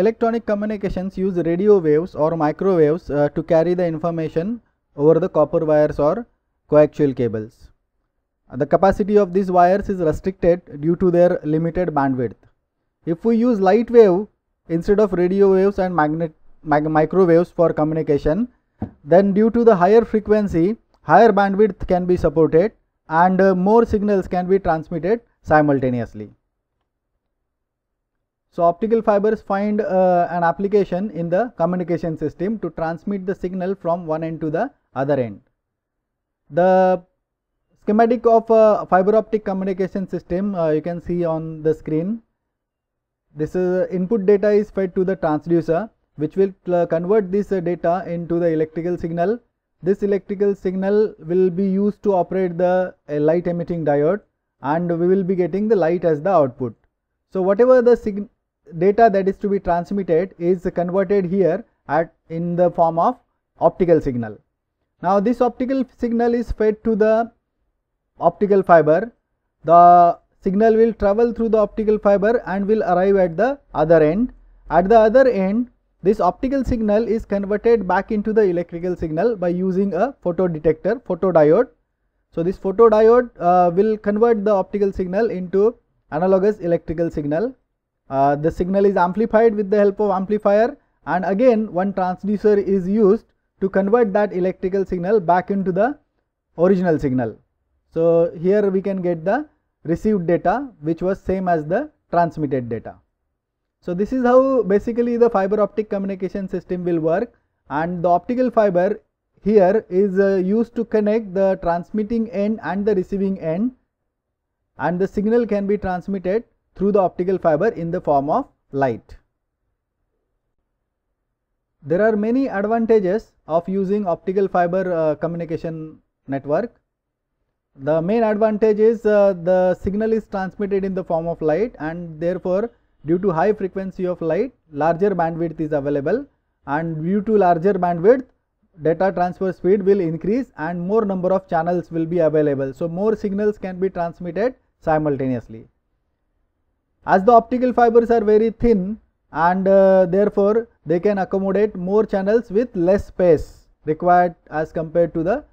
Electronic communications use radio waves or microwaves uh, to carry the information over the copper wires or coaxial cables. The capacity of these wires is restricted due to their limited bandwidth. If we use light wave instead of radio waves and magnet, mag microwaves for communication, then due to the higher frequency, higher bandwidth can be supported and uh, more signals can be transmitted simultaneously. So optical fibers find uh, an application in the communication system to transmit the signal from one end to the other end. The schematic of a uh, fiber optic communication system uh, you can see on the screen. This is uh, input data is fed to the transducer which will uh, convert this data into the electrical signal. This electrical signal will be used to operate the light emitting diode and we will be getting the light as the output. So, whatever the data that is to be transmitted is converted here at in the form of optical signal. Now, this optical signal is fed to the optical fiber. The signal will travel through the optical fiber and will arrive at the other end. At the other end, this optical signal is converted back into the electrical signal by using a photodetector, photodiode. So, this photodiode uh, will convert the optical signal into analogous electrical signal uh, the signal is amplified with the help of amplifier and again one transducer is used to convert that electrical signal back into the original signal. So, here we can get the received data which was same as the transmitted data. So, this is how basically the fiber optic communication system will work and the optical fiber here is uh, used to connect the transmitting end and the receiving end and the signal can be transmitted through the optical fiber in the form of light. There are many advantages of using optical fiber uh, communication network. The main advantage is uh, the signal is transmitted in the form of light and therefore due to high frequency of light larger bandwidth is available and due to larger bandwidth data transfer speed will increase and more number of channels will be available. So, more signals can be transmitted simultaneously. As the optical fibers are very thin and uh, therefore they can accommodate more channels with less space required as compared to the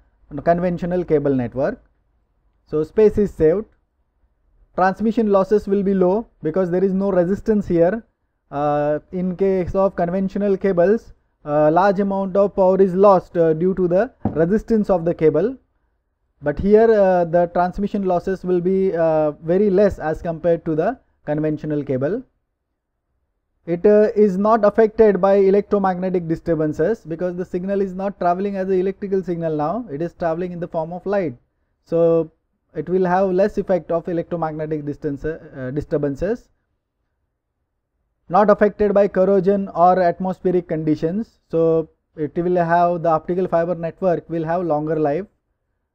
conventional cable network. So, space is saved. Transmission losses will be low because there is no resistance here. Uh, in case of conventional cables, uh, large amount of power is lost uh, due to the resistance of the cable. But here uh, the transmission losses will be uh, very less as compared to the conventional cable. It uh, is not affected by electromagnetic disturbances because the signal is not traveling as an electrical signal now, it is traveling in the form of light. So, it will have less effect of electromagnetic distance, uh, disturbances, not affected by corrosion or atmospheric conditions. So, it will have the optical fiber network will have longer life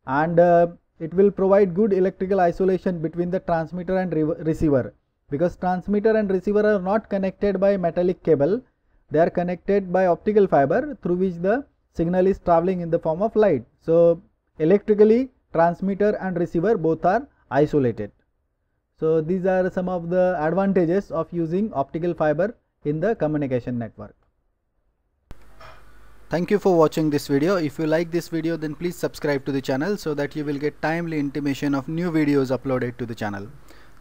and uh, it will provide good electrical isolation between the transmitter and receiver because transmitter and receiver are not connected by metallic cable they are connected by optical fiber through which the signal is traveling in the form of light so electrically transmitter and receiver both are isolated so these are some of the advantages of using optical fiber in the communication network Thank you for watching this video. If you like this video then please subscribe to the channel so that you will get timely intimation of new videos uploaded to the channel.